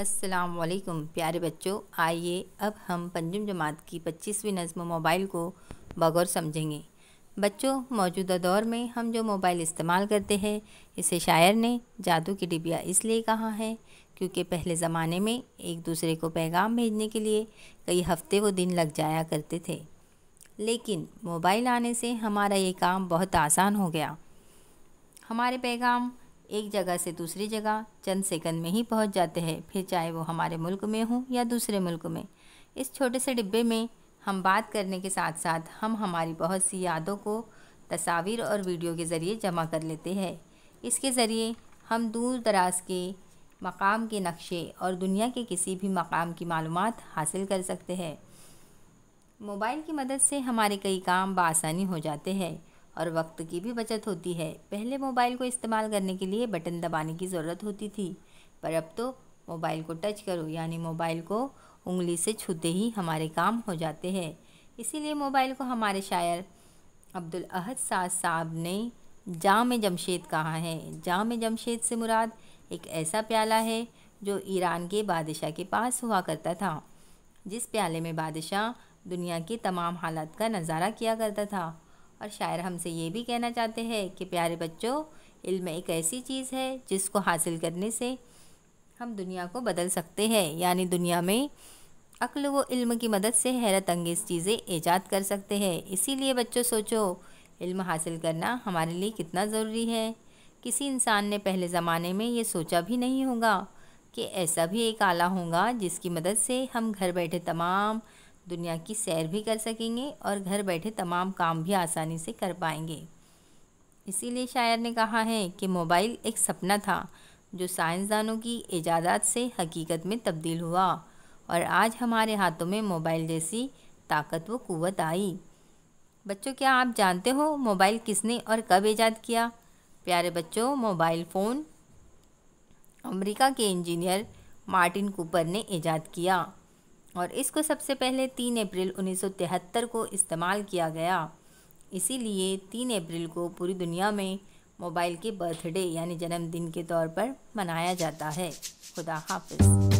अस्सलाम प्यारे बच्चों आइए अब हम पंजम जमात की पच्चीसवीं नज़म मोबाइल को बगौर समझेंगे बच्चों मौजूदा दौर में हम जो मोबाइल इस्तेमाल करते हैं इसे शायर ने जादू की डिबिया इसलिए कहा है क्योंकि पहले ज़माने में एक दूसरे को पैगाम भेजने के लिए कई हफ्ते वो दिन लग जाया करते थे लेकिन मोबाइल आने से हमारा ये काम बहुत आसान हो गया हमारे पैगाम एक जगह से दूसरी जगह चंद सेकंड में ही पहुंच जाते हैं फिर चाहे वो हमारे मुल्क में हो या दूसरे मुल्क में इस छोटे से डिब्बे में हम बात करने के साथ साथ हम हमारी बहुत सी यादों को तस्वीर और वीडियो के ज़रिए जमा कर लेते हैं इसके ज़रिए हम दूर दराज के मकाम के नक्शे और दुनिया के किसी भी मकाम की मालूम हासिल कर सकते हैं मोबाइल की मदद से हमारे कई काम बासानी हो जाते हैं और वक्त की भी बचत होती है पहले मोबाइल को इस्तेमाल करने के लिए बटन दबाने की ज़रूरत होती थी पर अब तो मोबाइल को टच करो यानी मोबाइल को उंगली से छूते ही हमारे काम हो जाते हैं इसीलिए मोबाइल को हमारे शायर अब्दुल अहद साज साहब ने जाम जमशेद कहा है जाम जमशेद से मुराद एक ऐसा प्याला है जो ईरान के बादशाह के पास हुआ करता था जिस प्याले में बादशाह दुनिया के तमाम हालात का नज़ारा किया करता था और शायर हमसे ये भी कहना चाहते हैं कि प्यारे बच्चों इल्म एक ऐसी चीज़ है जिसको हासिल करने से हम दुनिया को बदल सकते हैं यानी दुनिया में अक्ल व इल्म की मदद से हैरत अंगेज़ चीज़ें ईजाद कर सकते हैं इसीलिए बच्चों सोचो इल्म हासिल करना हमारे लिए कितना ज़रूरी है किसी इंसान ने पहले ज़माने में ये सोचा भी नहीं होगा कि ऐसा भी एक आला होगा जिसकी मदद से हम घर बैठे तमाम दुनिया की सैर भी कर सकेंगे और घर बैठे तमाम काम भी आसानी से कर पाएंगे इसीलिए शायर ने कहा है कि मोबाइल एक सपना था जो साइंसदानों की ईजादात से हकीकत में तब्दील हुआ और आज हमारे हाथों में मोबाइल जैसी ताकत व क़वत आई बच्चों क्या आप जानते हो मोबाइल किसने और कब ईजाद किया प्यारे बच्चों मोबाइल फ़ोन अमेरिका के इंजीनियर मार्टिन कूपर ने ईजाद किया और इसको सबसे पहले तीन अप्रैल 1973 को इस्तेमाल किया गया इसीलिए तीन अप्रैल को पूरी दुनिया में मोबाइल के बर्थडे यानी जन्मदिन के तौर पर मनाया जाता है खुदा हाफिज़